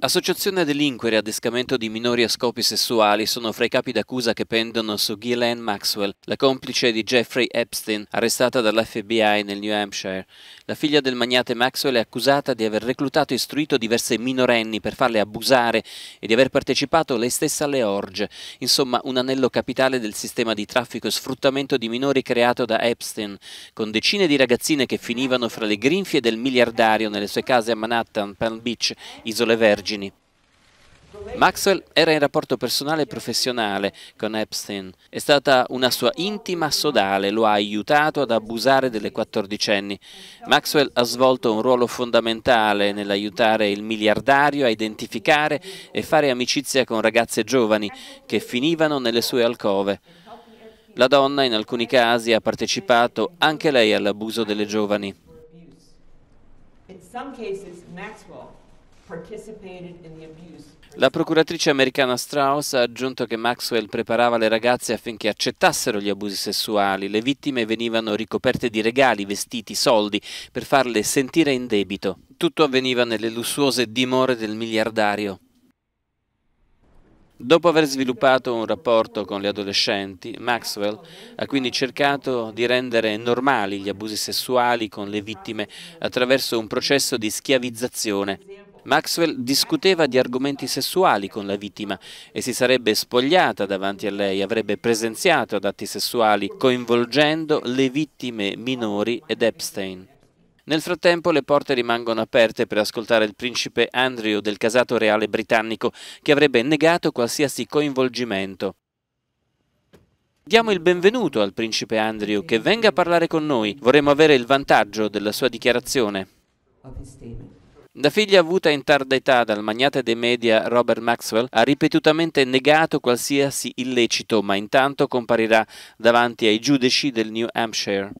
Associazione a delinquere e adescamento di minori a scopi sessuali sono fra i capi d'accusa che pendono su Ghislaine Maxwell, la complice di Jeffrey Epstein, arrestata dall'FBI nel New Hampshire. La figlia del magnate Maxwell è accusata di aver reclutato e istruito diverse minorenni per farle abusare e di aver partecipato lei stessa alle orge, insomma un anello capitale del sistema di traffico e sfruttamento di minori creato da Epstein, con decine di ragazzine che finivano fra le grinfie del miliardario nelle sue case a Manhattan, Palm Beach, Isole Vergini vergini. Maxwell era in rapporto personale e professionale con Epstein. È stata una sua intima sodale, lo ha aiutato ad abusare delle quattordicenni. Maxwell ha svolto un ruolo fondamentale nell'aiutare il miliardario a identificare e fare amicizia con ragazze giovani che finivano nelle sue alcove. La donna in alcuni casi ha partecipato anche lei all'abuso delle giovani. In alcuni casi, Maxwell la procuratrice americana Strauss ha aggiunto che Maxwell preparava le ragazze affinché accettassero gli abusi sessuali. Le vittime venivano ricoperte di regali, vestiti, soldi per farle sentire in debito. Tutto avveniva nelle lussuose dimore del miliardario. Dopo aver sviluppato un rapporto con le adolescenti, Maxwell ha quindi cercato di rendere normali gli abusi sessuali con le vittime attraverso un processo di schiavizzazione. Maxwell discuteva di argomenti sessuali con la vittima e si sarebbe spogliata davanti a lei, avrebbe presenziato ad atti sessuali coinvolgendo le vittime minori ed Epstein. Nel frattempo le porte rimangono aperte per ascoltare il principe Andrew del casato reale britannico che avrebbe negato qualsiasi coinvolgimento. Diamo il benvenuto al principe Andrew che venga a parlare con noi. Vorremmo avere il vantaggio della sua dichiarazione. La figlia avuta in tarda età dal magnate dei media Robert Maxwell ha ripetutamente negato qualsiasi illecito, ma intanto comparirà davanti ai giudici del New Hampshire.